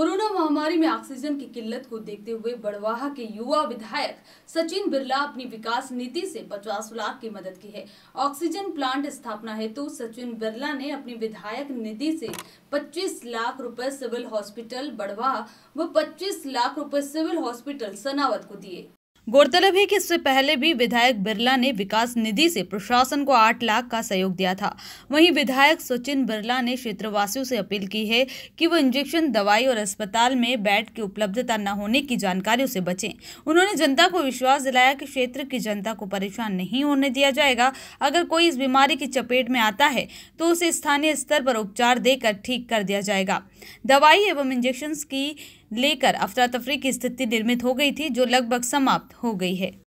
corona महामारी में oxygen की किल्लत को देखते हुए बड़वाहा के युवा विधायक सचिन बिरला अपनी विकास नीति से 50 लाख की मदद की है ऑक्सीजन प्लांट स्थापना हेतु तो सचिन बिरला ने अपनी विधायक निधि से 25 लाख रुपए सिविल हॉस्पिटल बड़वाहा व 25 लाख रुपए सिविल हॉस्पिटल सनावत को दिए गौरतलब है कि इससे पहले भी विधायक बिरला ने विकास निधि से प्रशासन को आठ लाख का सहयोग दिया था वहीं विधायक सचिन बिरला ने क्षेत्रवासियों से अपील की है कि वो इंजेक्शन दवाई और अस्पताल में बेड की उपलब्धता न होने की जानकारियों से बचें उन्होंने जनता को विश्वास दिलाया कि क्षेत्र की जनता को परेशान नहीं होने दिया जाएगा अगर कोई इस बीमारी की चपेट में आता है तो उसे स्थानीय स्तर पर उपचार देकर ठीक कर दिया जाएगा दवाई एवं इंजेक्शन की लेकर अफरा तफरी की स्थिति निर्मित हो गई थी जो लगभग समाप्त हो गई है